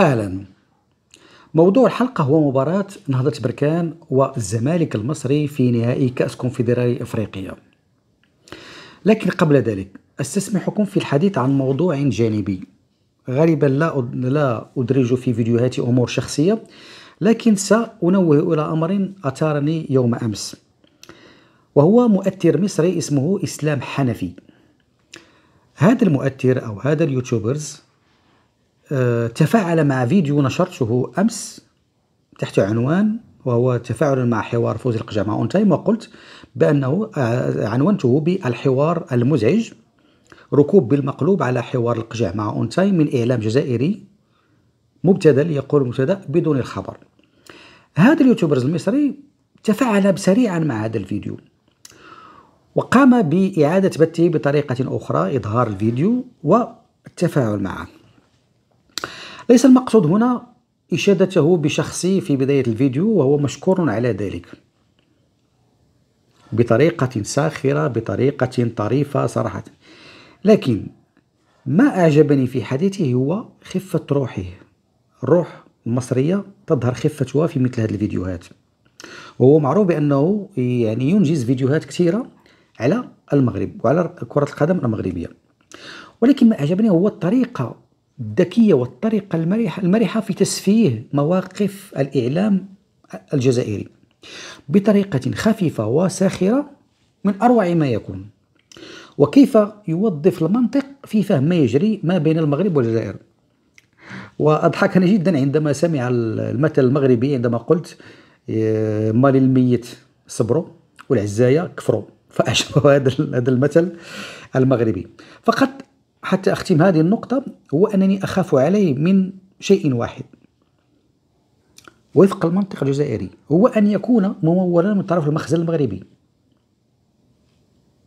اهلا موضوع الحلقه هو مباراه نهضه بركان والزمالك المصري في نهائي كاس كونفدرالي افريقيا لكن قبل ذلك استسمحكم في الحديث عن موضوع جانبي غالبا لا لا ادرج في فيديوهاتي امور شخصيه لكن سانوه الى امر اثارني يوم امس وهو مؤثر مصري اسمه اسلام حنفي هذا المؤثر او هذا اليوتيوبرز آه، تفاعل مع فيديو نشرته أمس تحت عنوان وهو تفاعل مع حوار فوز القجامة اون تايم وقلت بأنه آه، عنونته بالحوار المزعج ركوب بالمقلوب على حوار مع اون تايم من إعلام جزائري مبتدل يقول المبتدا بدون الخبر هذا اليوتيوبرز المصري تفاعل سريعا مع هذا الفيديو وقام بإعادة بثه بطريقة أخرى إظهار الفيديو والتفاعل معه ليس المقصود هنا إشادته بشخصي في بداية الفيديو وهو مشكور على ذلك بطريقة ساخرة بطريقة طريفة صراحة لكن ما أعجبني في حديثه هو خفة روحه الروح المصرية تظهر خفتها في مثل هذه الفيديوهات وهو معروف بأنه يعني ينجز فيديوهات كثيرة على المغرب وعلى كرة القدم المغربية ولكن ما أعجبني هو الطريقة الذكية والطريقة المرحة, المرحة في تسفيه مواقف الإعلام الجزائري بطريقة خفيفة وساخرة من أروع ما يكون وكيف يوظف المنطق في فهم ما يجري ما بين المغرب والجزائر وأضحكني جدا عندما سمع المثل المغربي عندما قلت إيه، مال الميت صبروا والعزاية كفروا فأشبه هذا المثل المغربي فقط حتى أختم هذه النقطة هو أنني أخاف عليه من شيء واحد وفق المنطق الجزائري هو أن يكون ممولا من طرف المخزن المغربي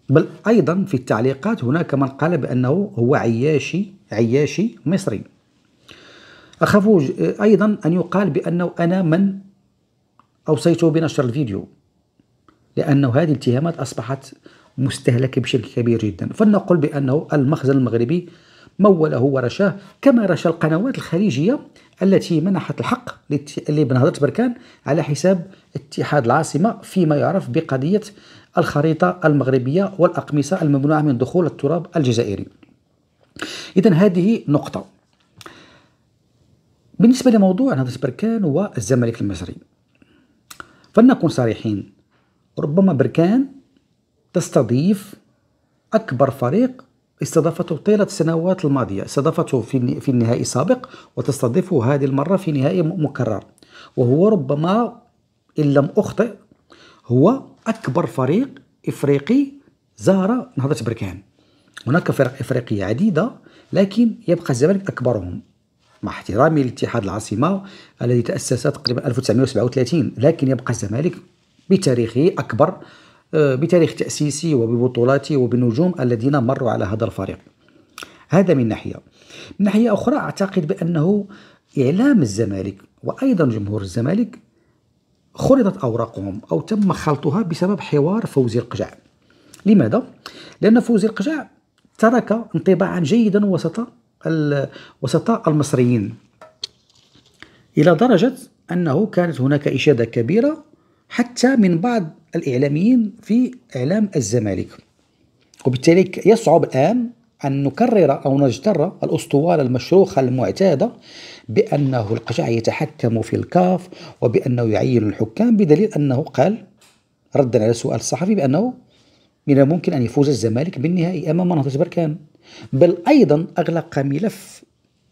بل أيضا في التعليقات هناك من قال بأنه هو عياشي عياشي مصري أخاف أيضا أن يقال بأنه أنا من أوصيته بنشر الفيديو لأنه هذه الاتهامات أصبحت مستهلكة بشكل كبير جدا فلنقل بأنه المخزن المغربي موله ورشاه كما رشا القنوات الخليجية التي منحت الحق هضرة بركان على حساب اتحاد العاصمة فيما يعرف بقضية الخريطة المغربية والأقمصة الممنوعة من دخول التراب الجزائري إذا هذه نقطة بالنسبة لموضوع نهضة بركان والزمالك المصري فلنكن صريحين ربما بركان تستضيف أكبر فريق استضافته طيلة السنوات الماضية استضافته في النهائي السابق وتستضيفه هذه المرة في نهائي مكرر وهو ربما إن لم أخطئ هو أكبر فريق إفريقي زار نهضة بركان هناك فرق إفريقية عديدة لكن يبقى الزمالك أكبرهم مع احترامي لاتحاد العاصمة الذي تأسس تقريبا 1937 لكن يبقى الزمالك بتاريخه أكبر آه، بتاريخ تأسيسي وببطولاتي وبالنجوم الذين مروا على هذا الفريق هذا من ناحية من ناحية أخرى أعتقد بأنه إعلام الزمالك وأيضا جمهور الزمالك خرطت أوراقهم أو تم خلطها بسبب حوار فوزي القجع لماذا؟ لأن فوزي القجع ترك انطباعا جيدا وسط وسط المصريين إلى درجة أنه كانت هناك إشادة كبيرة حتى من بعض الإعلاميين في إعلام الزمالك وبالتالي يصعب الآن أن نكرر أو نجتر الأسطوانة المشروخة المعتادة بأنه القشع يتحكم في الكاف وبأنه يعين الحكام بدليل أنه قال ردا على سؤال الصحفي بأنه من الممكن أن يفوز الزمالك بالنهائي أمام نهضة بركان بل أيضا أغلق ملف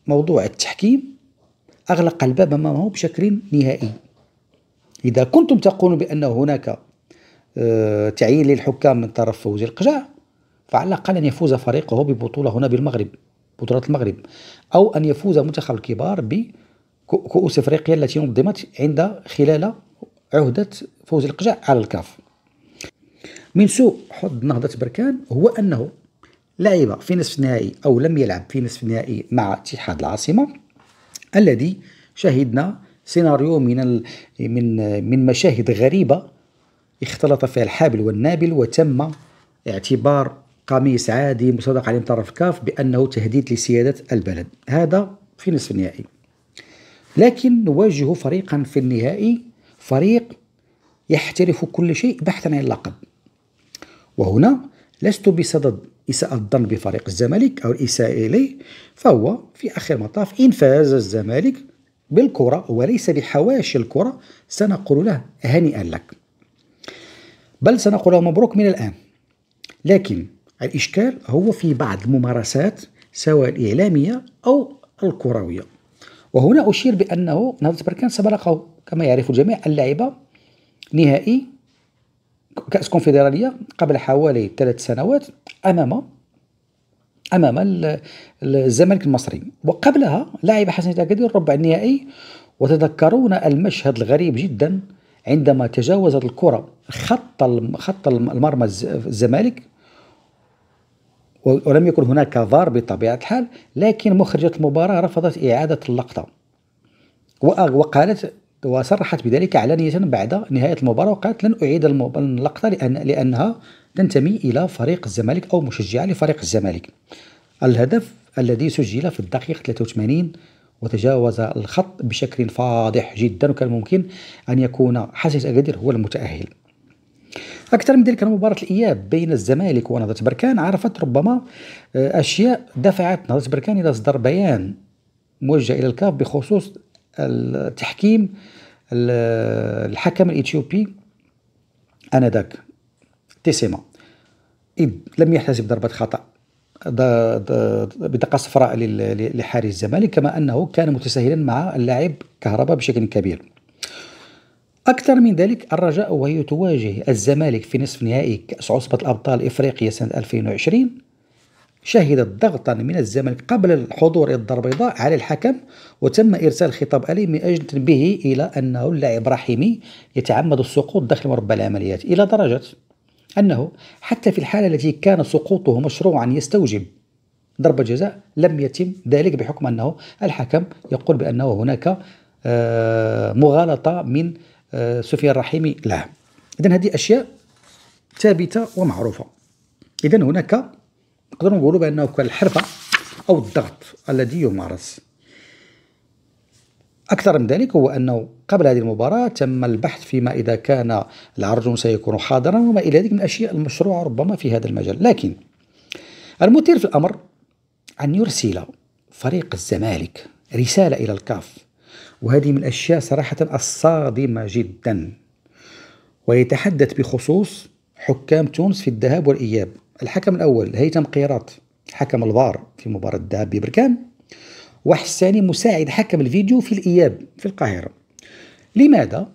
موضوع التحكيم أغلق الباب أمامه بشكل نهائي إذا كنتم تقولون بأن هناك آه، تعيين للحكام من طرف فوزي القجاع فعلى الأقل أن يفوز فريقه ببطولة هنا بالمغرب بطولة المغرب أو أن يفوز منتخب الكبار بكؤوس إفريقيا التي نظمت عند خلال عهدة فوزي القجاع على الكاف من سوء حظ نهضة بركان هو أنه لعب في نصف النهائي أو لم يلعب في نصف النهائي مع اتحاد العاصمة الذي شهدنا سيناريو من من من مشاهد غريبة اختلط فيها الحابل والنابل وتم اعتبار قميص عادي مصدق عليه من طرف كاف بأنه تهديد لسيادة البلد هذا في نصف النهائي لكن نواجه فريقا في النهائي فريق يحترف كل شيء بحثا عن اللقب وهنا لست بصدد إساءة الظن بفريق الزمالك أو الإساءة إليه فهو في آخر المطاف إن فاز الزمالك بالكرة وليس بحواشي الكرة سنقول له هنيئا لك بل سنقول مبروك من الآن لكن الإشكال هو في بعض الممارسات سواء الإعلامية أو الكروية وهنا أشير بأنه نهضة بركان سبقه كما يعرف الجميع اللعبة نهائي كأس كونفدرالية قبل حوالي ثلاث سنوات أمام أمام الزمالك المصري وقبلها لعب حسن تاكدي الربع النهائي وتذكرون المشهد الغريب جدا عندما تجاوزت الكرة خط خط المرمى الزمالك ولم يكن هناك ضار بطبيعة الحال لكن مخرجة المباراة رفضت إعادة اللقطة وقالت وصرحت بذلك علانية بعد نهاية المباراة وقالت لن أعيد اللقطة لأن لأنها تنتمي إلى فريق الزمالك أو مشجعة لفريق الزمالك الهدف الذي سجل في الدقيقة 83 وتجاوز الخط بشكل فاضح جدا وكان ممكن أن يكون حاسس اغادير هو المتأهل أكثر من ذلك مباراة الإياب بين الزمالك ونهضة بركان عرفت ربما آه، أشياء دفعت نهضة بركان إلى إصدار بيان موجه إلى الكاف بخصوص التحكيم الحكم الإثيوبي آنذاك تيسيما لم يحتسب ضربة خطأ بطاقه صفراء لحارس الزمالك كما انه كان متساهلا مع اللاعب كهرباء بشكل كبير أكثر من ذلك الرجاء وهي تواجه الزمالك في نصف نهائي كأس عصبة الأبطال إفريقيا سنة 2020 شهدت ضغطا من الزمالك قبل الحضور إلى الدار البيضاء على الحكم وتم إرسال خطاب ألي من أجل تنبيهه إلى أنه اللاعب رحيمي يتعمد السقوط داخل مربع العمليات إلى درجة أنه حتى في الحالة التي كان سقوطه مشروعا يستوجب ضربة جزاء لم يتم ذلك بحكم أنه الحكم يقول بأنه هناك آه، مغالطة من آه، سفيان الرحيمي له إذا هذه أشياء ثابتة ومعروفة إذا هناك نقدر نقولوا بأنه الحرفة أو الضغط الذي يمارس أكثر من ذلك هو أنه قبل هذه المباراة تم البحث فيما إذا كان العرجون سيكون حاضرا وما إلى ذلك من الأشياء المشروعة ربما في هذا المجال لكن المثير في الأمر أن يرسل فريق الزمالك رسالة إلى الكاف وهذه من الأشياء صراحة الصادمة جدا ويتحدث بخصوص حكام تونس في الذهاب والإياب الحكم الأول هيثم قيراط حكم الفار في مباراة الذهاب ببركان واحد الثاني مساعد حكم الفيديو في الإياب في القاهرة لماذا؟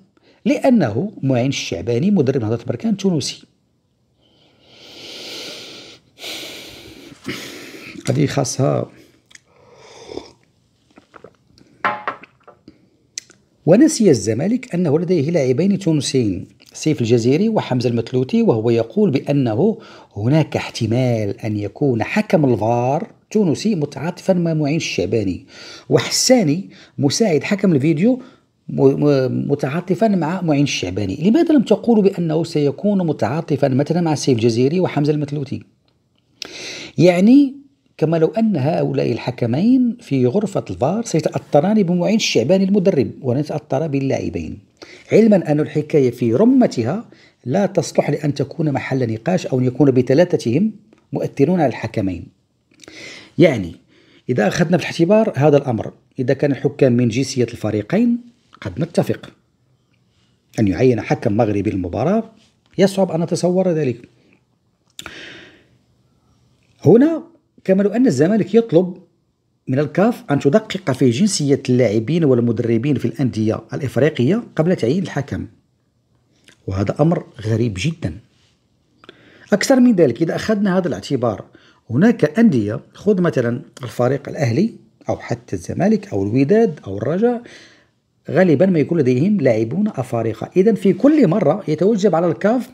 لأنه معين الشعباني مدرب نهضة بركان تونسي هذه خاصها ونسي الزمالك أنه لديه لاعبين تونسيين سيف الجزيري وحمزة المتلوتي وهو يقول بأنه هناك احتمال أن يكون حكم الفار التونسي متعاطفا مع معين الشعباني وحساني مساعد حكم الفيديو متعاطفا مع معين الشعباني لماذا لم تقولوا بأنه سيكون متعاطفا مثلا مع سيف الجزيري وحمزة المتلوتي يعني كما لو أن هؤلاء الحكمين في غرفة الفار سيتأثران بمعين الشعباني المدرب ونتأثر باللاعبين علما أن الحكاية في رمتها لا تصلح لأن تكون محل نقاش أو أن يكون بثلاثتهم مؤثرون على الحكمين يعني إذا أخذنا في الاعتبار هذا الأمر إذا كان الحكام من جنسية الفريقين قد نتفق أن يعين حكم مغربي للمباراة يصعب أن نتصور ذلك هنا كما لو أن الزمالك يطلب من الكاف أن تدقق في جنسية اللاعبين والمدربين في الأندية الإفريقية قبل تعيين الحكم وهذا أمر غريب جدا أكثر من ذلك إذا أخذنا هذا الاعتبار هناك أندية خذ مثلا الفريق الأهلي أو حتى الزمالك أو الوداد أو الرجاء غالبا ما يكون لديهم لاعبون أفارقة إذا في كل مرة يتوجب على الكاف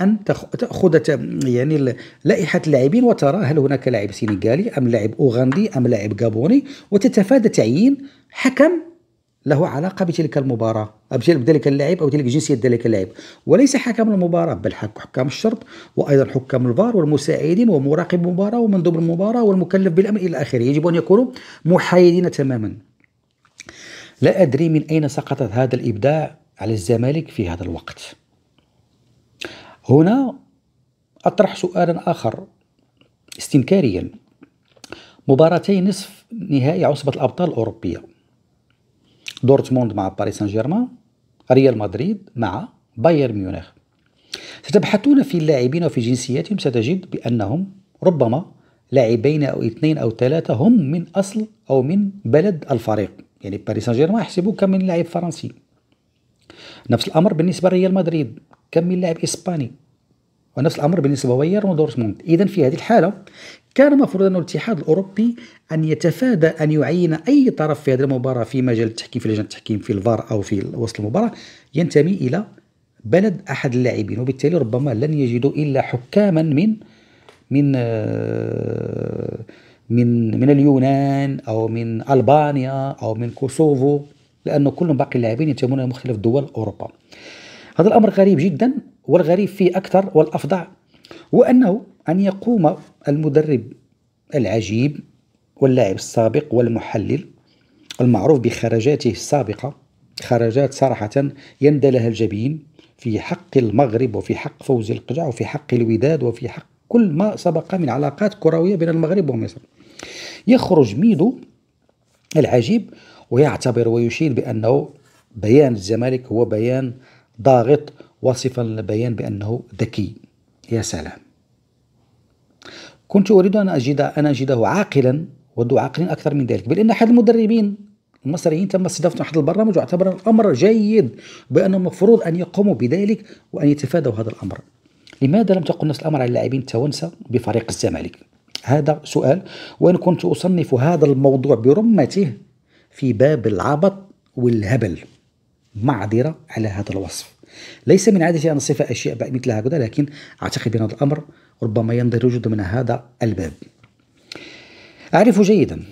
أن تأخذ يعني لائحة اللاعبين وترى هل هناك لاعب سينيغالي أم لاعب أوغندي أم لاعب غابوني وتتفادى تعيين حكم له علاقة بتلك المباراة بذلك اللاعب أو تلك جنسية ذلك اللاعب وليس حكم المباراة بل حكام الشرط وأيضا حكام الفار والمساعدين ومراقب المباراة ومندوب المباراة والمكلف بالأمن إلى آخره يجب أن يكونوا محايدين تماما لا أدري من أين سقطت هذا الإبداع على الزمالك في هذا الوقت هنا أطرح سؤالا آخر استنكاريا مباراتي نصف نهائي عصبة الأبطال الأوروبية دورتموند مع باريس سان جيرمان ريال مدريد مع بايرن ميونخ ستبحثون في اللاعبين وفي جنسياتهم ستجد بأنهم ربما لاعبين أو اثنين أو ثلاثة هم من أصل أو من بلد الفريق يعني باريس سان جيرمان يحسبوا كم من لاعب فرنسي نفس الأمر بالنسبة لريال مدريد كم من لاعب إسباني ونفس الأمر بالنسبة لبايرن ودورتموند إذا في هذه الحالة كان المفروض أن الاتحاد الأوروبي أن يتفادى أن يعين أي طرف في هذه المباراة في مجال التحكيم في لجنة التحكيم في الفار أو في وسط المباراة ينتمي إلى بلد أحد اللاعبين وبالتالي ربما لن يجدوا إلا حكاما من من آه، من من اليونان أو من ألبانيا أو من كوسوفو لأنه كل باقي اللاعبين ينتمون إلى مختلف دول أوروبا هذا الأمر غريب جدا والغريب فيه أكثر والأفظع هو أنه أن يقوم المدرب العجيب واللاعب السابق والمحلل المعروف بخرجاته السابقة خرجات صراحة يندى لها الجبين في حق المغرب وفي حق فوز القجع وفي حق الوداد وفي حق كل ما سبق من علاقات كروية بين المغرب ومصر يخرج ميدو العجيب ويعتبر ويشير بأنه بيان الزمالك هو بيان ضاغط واصفا البيان بأنه ذكي يا سلام كنت أريد أن أجد أن أجده عاقلا وذو عقل أكثر من ذلك بل أن أحد المدربين المصريين تم استضافتهم أحد البرامج واعتبر الأمر جيد بأنه المفروض أن يقوموا بذلك وأن يتفادوا هذا الأمر لماذا لم تقل نفس الأمر على اللاعبين التوانسة بفريق الزمالك هذا سؤال وإن كنت أصنف هذا الموضوع برمته في باب العبط والهبل معذرة على هذا الوصف ليس من عادتي أن أصف أشياء مثل هكذا لكن أعتقد بأن هذا الأمر ربما يندرج ضمن هذا الباب أعرف جيدا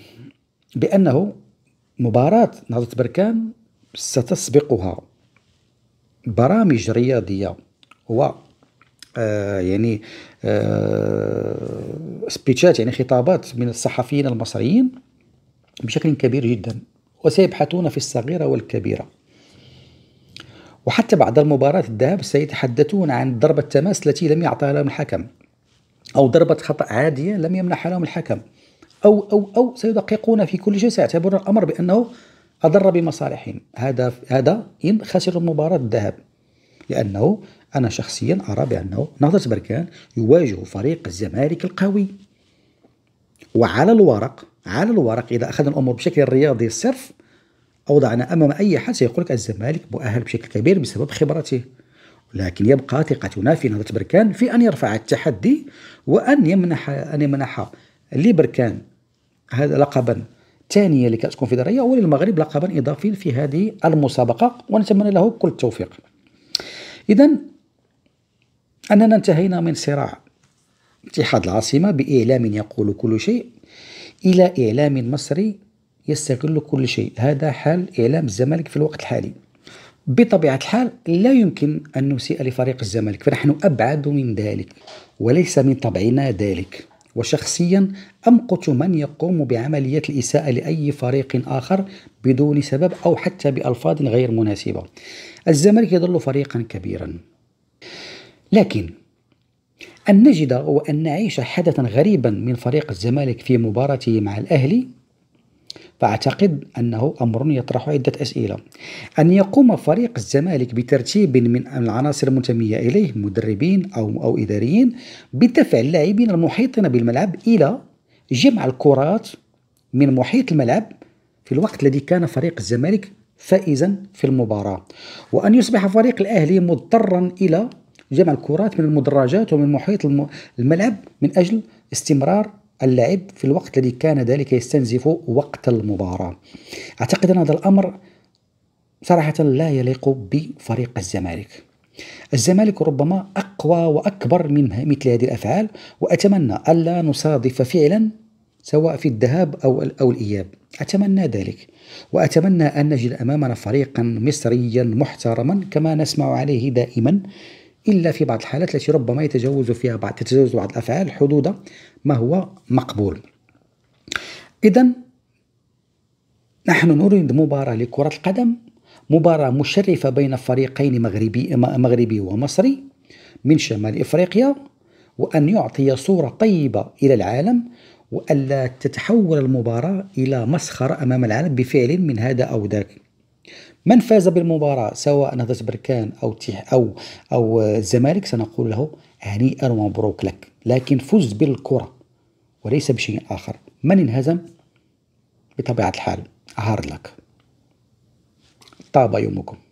بأنه مباراة نهضة بركان ستسبقها برامج رياضية و آه، يعني سبيتشات آه، يعني خطابات من الصحفيين المصريين بشكل كبير جدا وسيبحثون في الصغيرة والكبيرة وحتى بعد المباراة الذهاب سيتحدثون عن ضربة تماس التي لم يعطها لهم الحكم أو ضربة خطأ عادية لم يمنحها لهم الحكم أو أو أو سيدققون في كل شيء سيعتبرون الأمر بأنه أضر بمصالحهم هذا هذا إن خسروا مباراة الذهب لأنه أنا شخصيا أرى بأنه نهضة بركان يواجه فريق الزمالك القوي وعلى الورق على الورق إذا أخذنا الأمور بشكل رياضي صرف أوضعنا أمام أي حد سيقول لك الزمالك مؤهل بشكل كبير بسبب خبرته لكن يبقى ثقتنا في نهضة بركان في أن يرفع التحدي وأن يمنح أن يمنح لبركان هذا لقبا ثانيا لكأس الكونفدرالية وللمغرب لقبا إضافيا في هذه المسابقة ونتمنى له كل التوفيق إذا أننا انتهينا من صراع اتحاد العاصمة بإعلام يقول كل شيء إلى إعلام مصري يستغل كل شيء هذا حال إعلام الزمالك في الوقت الحالي بطبيعة الحال لا يمكن أن نسيء لفريق الزمالك فنحن أبعد من ذلك وليس من طبعنا ذلك وشخصيا أمقت من يقوم بعملية الإساءة لأي فريق آخر بدون سبب أو حتى بألفاظ غير مناسبة الزمالك يظل فريقا كبيرا لكن أن نجد وأن نعيش حدثا غريبا من فريق الزمالك في مباراته مع الأهلي فأعتقد أنه أمر يطرح عدة أسئلة أن يقوم فريق الزمالك بترتيب من العناصر المنتمية إليه مدربين أو أو إداريين بدفع اللاعبين المحيطين بالملعب إلى جمع الكرات من محيط الملعب في الوقت الذي كان فريق الزمالك فائزا في المباراة وأن يصبح فريق الأهلي مضطرا إلى جمع الكرات من المدرجات ومن محيط الملعب من أجل استمرار اللعب في الوقت الذي كان ذلك يستنزف وقت المباراة أعتقد أن هذا الأمر صراحة لا يليق بفريق الزمالك الزمالك ربما أقوى وأكبر من مثل هذه الأفعال وأتمنى ألا نصادف فعلا سواء في الذهاب أو, أو الإياب أتمنى ذلك وأتمنى أن نجد أمامنا فريقا مصريا محترما كما نسمع عليه دائما إلا في بعض الحالات التي ربما يتجاوز فيها بعض تتجاوز بعض الأفعال حدود ما هو مقبول إذا نحن نريد مباراة لكرة القدم مباراة مشرفة بين فريقين مغربي مغربي ومصري من شمال افريقيا وان يعطي صوره طيبه الى العالم والا تتحول المباراه الى مسخره امام العالم بفعل من هذا او ذاك من فاز بالمباراة سواء نهضة بركان أو تيح أو أو الزمالك سنقول له هنيئا ومبروك لك لكن فز بالكرة وليس بشيء آخر من انهزم بطبيعة الحال هارد لك طاب يومكم